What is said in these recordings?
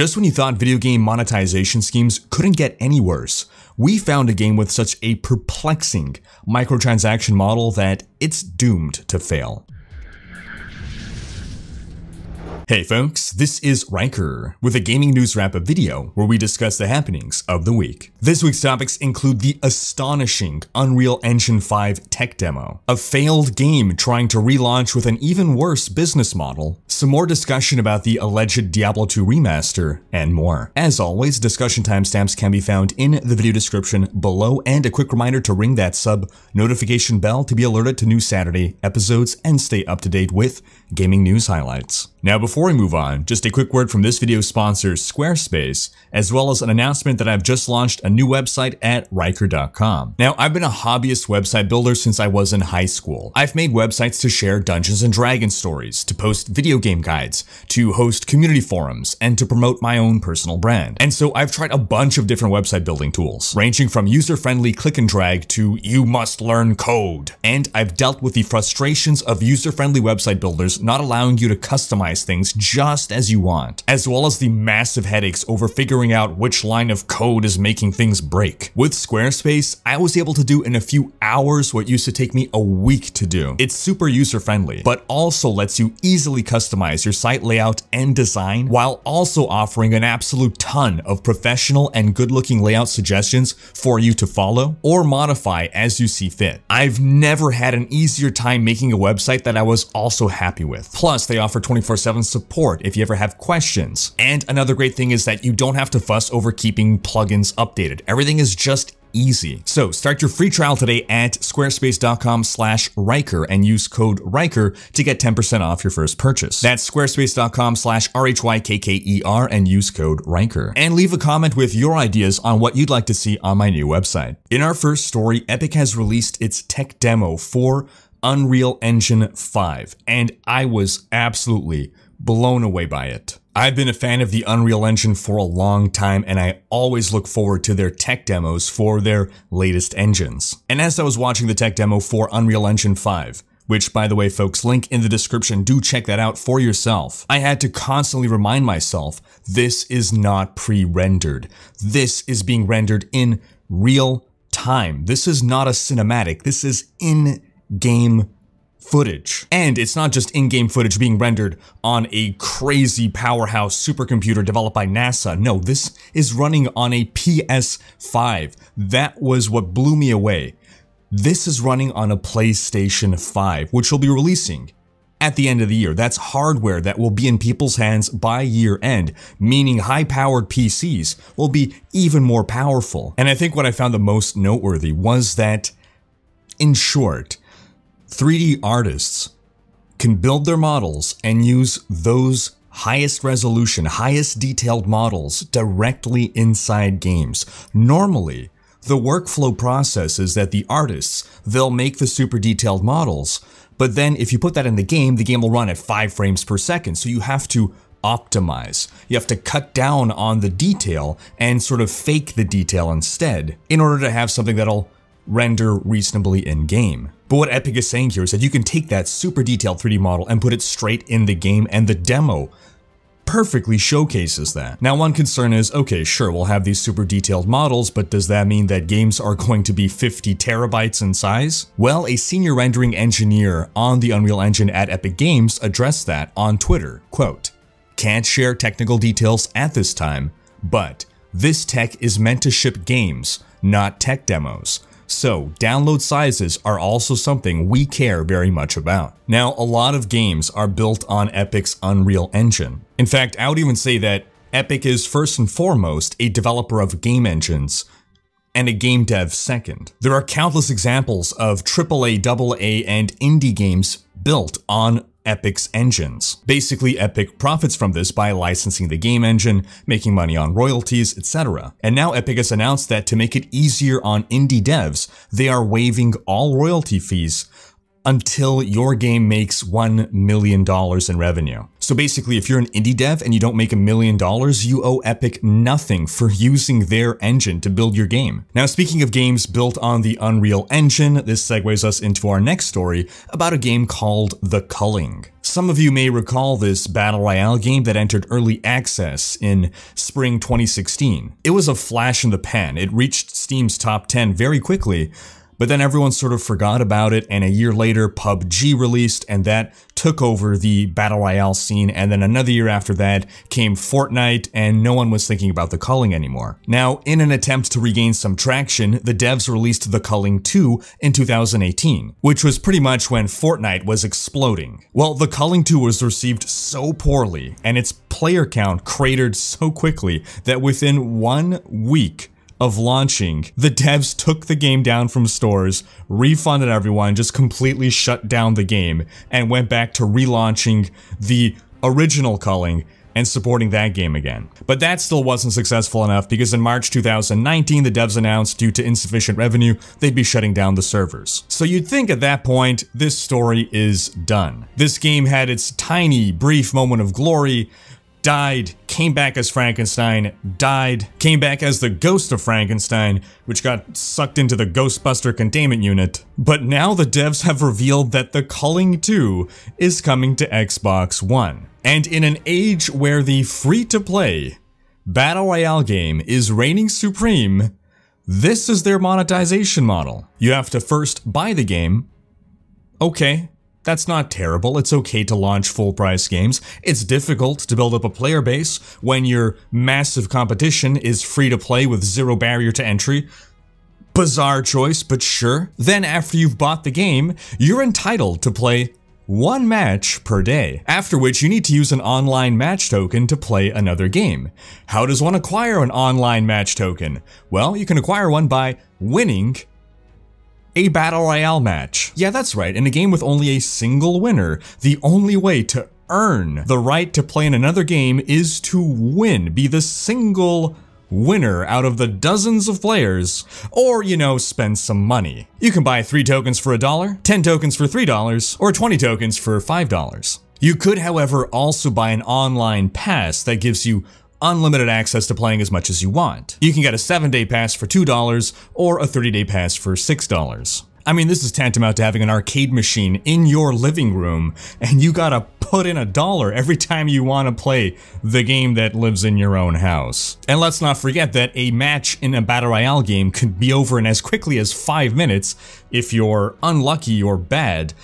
Just when you thought video game monetization schemes couldn't get any worse, we found a game with such a perplexing microtransaction model that it's doomed to fail. Hey folks, this is Riker with a gaming news wrap up video where we discuss the happenings of the week. This week's topics include the astonishing Unreal Engine 5 tech demo, a failed game trying to relaunch with an even worse business model, some more discussion about the alleged Diablo 2 remaster, and more. As always, discussion timestamps can be found in the video description below and a quick reminder to ring that sub notification bell to be alerted to new Saturday episodes and stay up to date with gaming news highlights. Now before before we move on, just a quick word from this video's sponsor, Squarespace, as well as an announcement that I've just launched a new website at Riker.com. Now, I've been a hobbyist website builder since I was in high school. I've made websites to share Dungeons & Dragons stories, to post video game guides, to host community forums, and to promote my own personal brand. And so I've tried a bunch of different website building tools, ranging from user-friendly click and drag to you must learn code. And I've dealt with the frustrations of user-friendly website builders not allowing you to customize things things just as you want, as well as the massive headaches over figuring out which line of code is making things break. With Squarespace, I was able to do in a few hours what used to take me a week to do. It's super user friendly, but also lets you easily customize your site layout and design while also offering an absolute ton of professional and good looking layout suggestions for you to follow or modify as you see fit. I've never had an easier time making a website that I was also happy with. Plus, they offer 24 7 support if you ever have questions. And another great thing is that you don't have to fuss over keeping plugins updated. Everything is just easy. So start your free trial today at squarespace.com slash Riker and use code Riker to get 10% off your first purchase. That's squarespace.com slash R-H-Y-K-K-E-R and use code Riker. And leave a comment with your ideas on what you'd like to see on my new website. In our first story, Epic has released its tech demo for Unreal Engine 5, and I was absolutely blown away by it. I've been a fan of the Unreal Engine for a long time and I always look forward to their tech demos for their latest engines. And as I was watching the tech demo for Unreal Engine 5, which by the way folks, link in the description, do check that out for yourself. I had to constantly remind myself, this is not pre-rendered. This is being rendered in real time. This is not a cinematic, this is in-game footage. And it's not just in-game footage being rendered on a crazy powerhouse supercomputer developed by NASA. No, this is running on a PS5. That was what blew me away. This is running on a PlayStation 5, which will be releasing at the end of the year. That's hardware that will be in people's hands by year end, meaning high powered PCs will be even more powerful. And I think what I found the most noteworthy was that, in short, 3D artists can build their models and use those highest resolution, highest detailed models directly inside games. Normally, the workflow process is that the artists, they'll make the super detailed models, but then if you put that in the game, the game will run at 5 frames per second, so you have to optimize. You have to cut down on the detail and sort of fake the detail instead in order to have something that'll render reasonably in game. But what Epic is saying here is that you can take that super detailed 3D model and put it straight in the game and the demo perfectly showcases that. Now one concern is, okay, sure, we'll have these super detailed models, but does that mean that games are going to be 50 terabytes in size? Well, a senior rendering engineer on the Unreal Engine at Epic Games addressed that on Twitter, quote, can't share technical details at this time, but this tech is meant to ship games, not tech demos. So download sizes are also something we care very much about. Now, a lot of games are built on Epic's Unreal Engine. In fact, I would even say that Epic is first and foremost a developer of game engines, and a game dev second. There are countless examples of AAA, AA, and indie games built on Epic's engines. Basically, Epic profits from this by licensing the game engine, making money on royalties, etc. And now Epic has announced that to make it easier on indie devs, they are waiving all royalty fees until your game makes $1 million in revenue. So basically, if you're an indie dev and you don't make a million dollars, you owe Epic nothing for using their engine to build your game. Now, speaking of games built on the Unreal Engine, this segues us into our next story about a game called The Culling. Some of you may recall this Battle Royale game that entered early access in spring 2016. It was a flash in the pan. It reached Steam's top 10 very quickly, but then everyone sort of forgot about it, and a year later, PUBG released, and that took over the Battle Royale scene. And then another year after that came Fortnite, and no one was thinking about the culling anymore. Now, in an attempt to regain some traction, the devs released The Culling 2 in 2018, which was pretty much when Fortnite was exploding. Well, The Culling 2 was received so poorly, and its player count cratered so quickly that within one week, of launching, the devs took the game down from stores, refunded everyone, just completely shut down the game, and went back to relaunching the original culling and supporting that game again. But that still wasn't successful enough because in March 2019, the devs announced due to insufficient revenue, they'd be shutting down the servers. So you'd think at that point, this story is done. This game had its tiny, brief moment of glory, died came back as Frankenstein, died, came back as the ghost of Frankenstein, which got sucked into the Ghostbuster containment unit. But now the devs have revealed that The Culling 2 is coming to Xbox One. And in an age where the free-to-play Battle Royale game is reigning supreme, this is their monetization model. You have to first buy the game. Okay, that's not terrible, it's okay to launch full price games. It's difficult to build up a player base when your massive competition is free to play with zero barrier to entry. Bizarre choice, but sure. Then after you've bought the game, you're entitled to play one match per day, after which you need to use an online match token to play another game. How does one acquire an online match token? Well, you can acquire one by winning a battle royale match. Yeah, that's right, in a game with only a single winner, the only way to earn the right to play in another game is to win, be the single winner out of the dozens of players, or, you know, spend some money. You can buy 3 tokens for a dollar, 10 tokens for $3, or 20 tokens for $5. You could, however, also buy an online pass that gives you unlimited access to playing as much as you want. You can get a 7-day pass for $2 or a 30-day pass for $6. I mean, this is tantamount to having an arcade machine in your living room, and you gotta put in a dollar every time you wanna play the game that lives in your own house. And let's not forget that a match in a Battle Royale game could be over in as quickly as 5 minutes if you're unlucky or bad,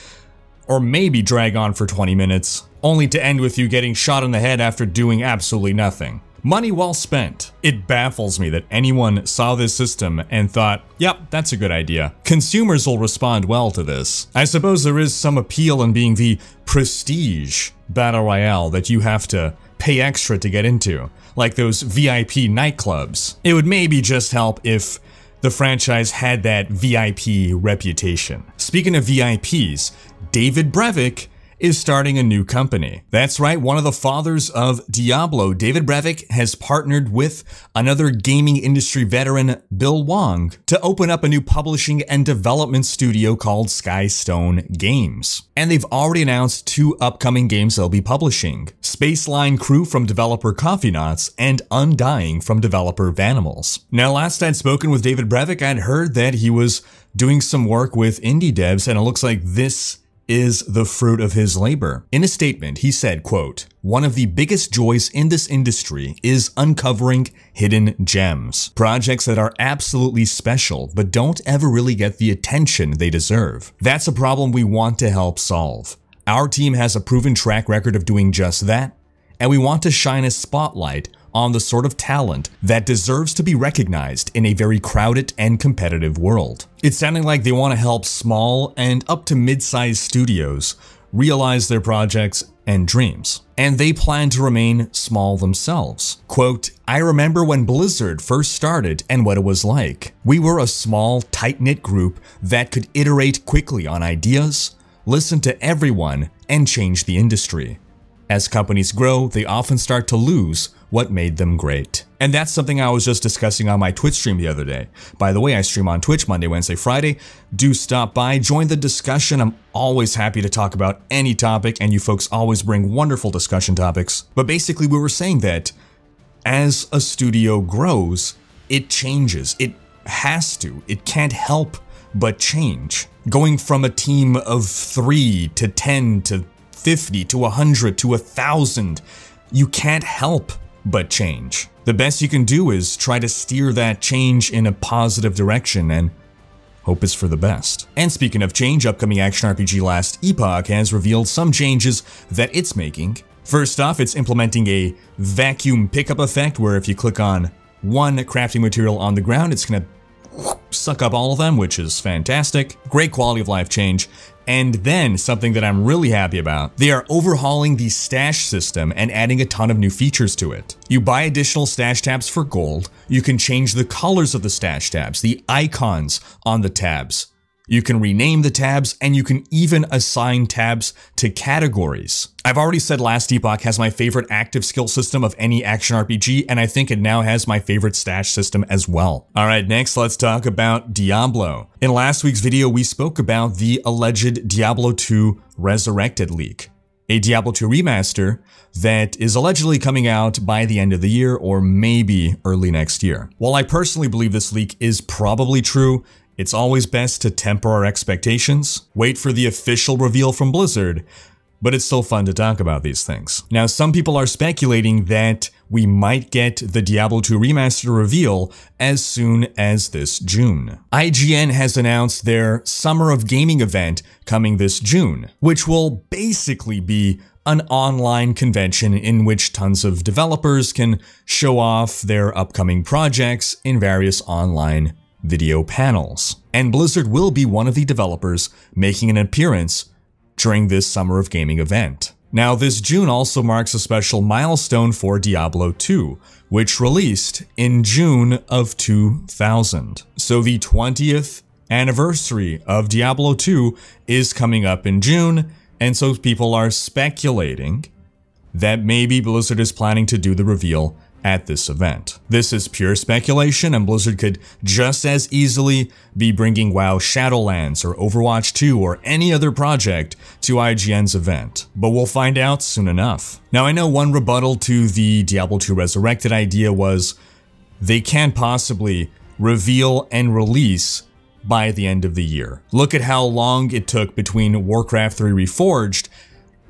or maybe drag on for 20 minutes, only to end with you getting shot in the head after doing absolutely nothing. Money well spent. It baffles me that anyone saw this system and thought, yep, that's a good idea. Consumers will respond well to this. I suppose there is some appeal in being the prestige battle royale that you have to pay extra to get into, like those VIP nightclubs. It would maybe just help if the franchise had that VIP reputation. Speaking of VIPs, David Brevik is starting a new company. That's right, one of the fathers of Diablo, David Brevik, has partnered with another gaming industry veteran, Bill Wong, to open up a new publishing and development studio called Skystone Games. And they've already announced two upcoming games they'll be publishing, Spaceline Crew from developer Coffee Knots and Undying from developer Vanimals. Now, last I'd spoken with David Brevik, I'd heard that he was doing some work with indie devs, and it looks like this is the fruit of his labor. In a statement, he said, quote, one of the biggest joys in this industry is uncovering hidden gems, projects that are absolutely special but don't ever really get the attention they deserve. That's a problem we want to help solve. Our team has a proven track record of doing just that, and we want to shine a spotlight on the sort of talent that deserves to be recognized in a very crowded and competitive world. It's sounding like they want to help small and up to mid-sized studios realize their projects and dreams. And they plan to remain small themselves. Quote, I remember when Blizzard first started and what it was like. We were a small, tight-knit group that could iterate quickly on ideas, listen to everyone, and change the industry. As companies grow, they often start to lose what made them great. And that's something I was just discussing on my Twitch stream the other day. By the way, I stream on Twitch Monday, Wednesday, Friday. Do stop by, join the discussion. I'm always happy to talk about any topic, and you folks always bring wonderful discussion topics. But basically, we were saying that as a studio grows, it changes. It has to. It can't help but change. Going from a team of three to 10 to 50 to 100 to 1,000, you can't help but change. The best you can do is try to steer that change in a positive direction and hope is for the best. And speaking of change, upcoming action RPG Last Epoch has revealed some changes that it's making. First off, it's implementing a vacuum pickup effect where if you click on one crafting material on the ground, it's gonna suck up all of them, which is fantastic. Great quality of life change. And then something that I'm really happy about, they are overhauling the stash system and adding a ton of new features to it. You buy additional stash tabs for gold, you can change the colors of the stash tabs, the icons on the tabs, you can rename the tabs, and you can even assign tabs to categories. I've already said Last Epoch has my favorite active skill system of any action RPG, and I think it now has my favorite stash system as well. Alright, next let's talk about Diablo. In last week's video, we spoke about the alleged Diablo 2 Resurrected leak a Diablo 2 remaster that is allegedly coming out by the end of the year or maybe early next year. While I personally believe this leak is probably true, it's always best to temper our expectations, wait for the official reveal from Blizzard, but it's still fun to talk about these things. Now, some people are speculating that we might get the Diablo 2 remaster reveal as soon as this June. IGN has announced their Summer of Gaming event coming this June, which will basically be an online convention in which tons of developers can show off their upcoming projects in various online video panels. And Blizzard will be one of the developers making an appearance during this Summer of Gaming event. Now, this June also marks a special milestone for Diablo 2, which released in June of 2000. So the 20th anniversary of Diablo 2 is coming up in June, and so people are speculating that maybe Blizzard is planning to do the reveal at this event. This is pure speculation and Blizzard could just as easily be bringing WoW Shadowlands or Overwatch 2 or any other project to IGN's event, but we'll find out soon enough. Now I know one rebuttal to the Diablo 2 Resurrected idea was they can't possibly reveal and release by the end of the year. Look at how long it took between Warcraft 3 Reforged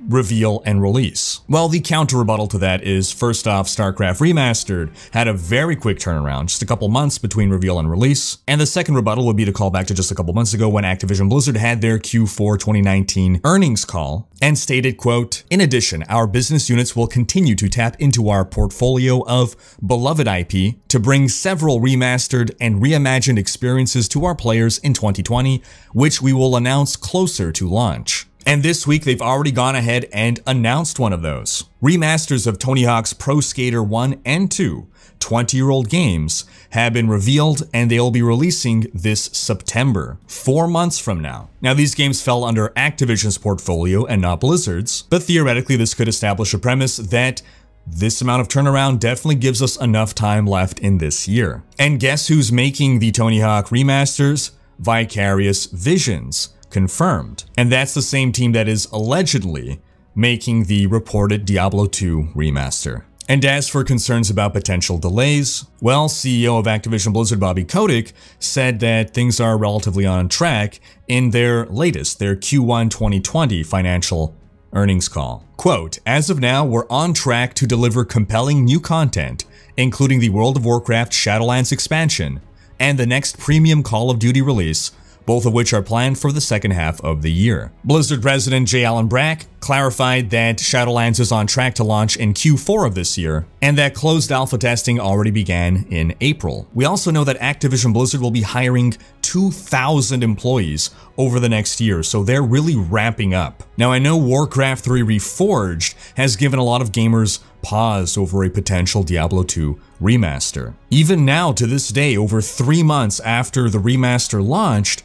reveal and release. Well, the counter rebuttal to that is first off, StarCraft Remastered had a very quick turnaround, just a couple months between reveal and release. And the second rebuttal would be to call back to just a couple months ago when Activision Blizzard had their Q4 2019 earnings call and stated, quote, in addition, our business units will continue to tap into our portfolio of beloved IP to bring several remastered and reimagined experiences to our players in 2020, which we will announce closer to launch. And this week, they've already gone ahead and announced one of those. Remasters of Tony Hawk's Pro Skater 1 and 2, 20-year-old games, have been revealed and they'll be releasing this September, four months from now. Now, these games fell under Activision's portfolio and not Blizzard's, but theoretically, this could establish a premise that this amount of turnaround definitely gives us enough time left in this year. And guess who's making the Tony Hawk remasters? Vicarious Visions, confirmed. And that's the same team that is allegedly making the reported Diablo 2 remaster. And as for concerns about potential delays, well, CEO of Activision Blizzard Bobby Kotick said that things are relatively on track in their latest, their Q1 2020 financial earnings call. Quote, as of now, we're on track to deliver compelling new content, including the World of Warcraft Shadowlands expansion and the next premium Call of Duty release both of which are planned for the second half of the year. Blizzard president Jay Allen Brack clarified that Shadowlands is on track to launch in Q4 of this year, and that closed alpha testing already began in April. We also know that Activision Blizzard will be hiring 2,000 employees over the next year, so they're really ramping up. Now, I know Warcraft 3 Reforged has given a lot of gamers pause over a potential Diablo 2 remaster. Even now, to this day, over three months after the remaster launched,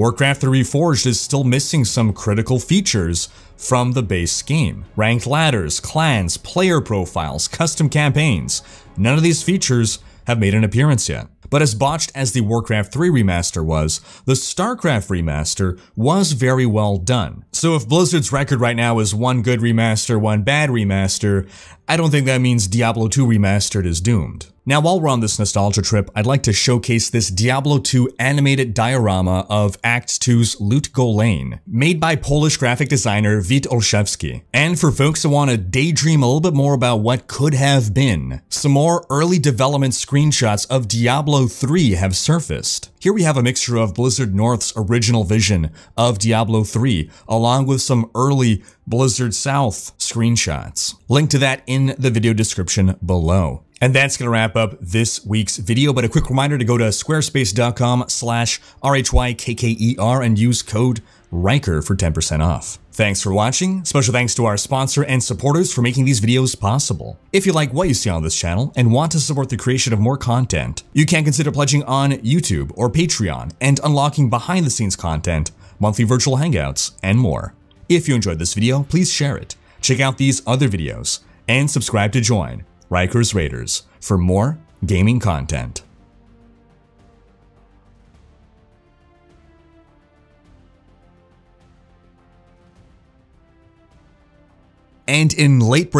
Warcraft 3 Reforged is still missing some critical features from the base game. Ranked ladders, clans, player profiles, custom campaigns. None of these features have made an appearance yet. But as botched as the Warcraft 3 remaster was, the StarCraft remaster was very well done. So if Blizzard's record right now is one good remaster, one bad remaster, I don't think that means Diablo 2 remastered is doomed. Now, while we're on this nostalgia trip, I'd like to showcase this Diablo II animated diorama of Act II's Loot Go Lane, made by Polish graphic designer Wit Olszewski. And for folks who want to daydream a little bit more about what could have been, some more early development screenshots of Diablo 3 have surfaced. Here we have a mixture of Blizzard North's original vision of Diablo 3, along with some early Blizzard South screenshots. Link to that in the video description below. And that's going to wrap up this week's video, but a quick reminder to go to squarespace.com slash R-H-Y-K-K-E-R and use code Riker for 10% off. Thanks for watching. Special thanks to our sponsor and supporters for making these videos possible. If you like what you see on this channel and want to support the creation of more content, you can consider pledging on YouTube or Patreon and unlocking behind the scenes content, monthly virtual hangouts, and more. If you enjoyed this video, please share it. Check out these other videos and subscribe to join Rikers Raiders for more gaming content. and in late break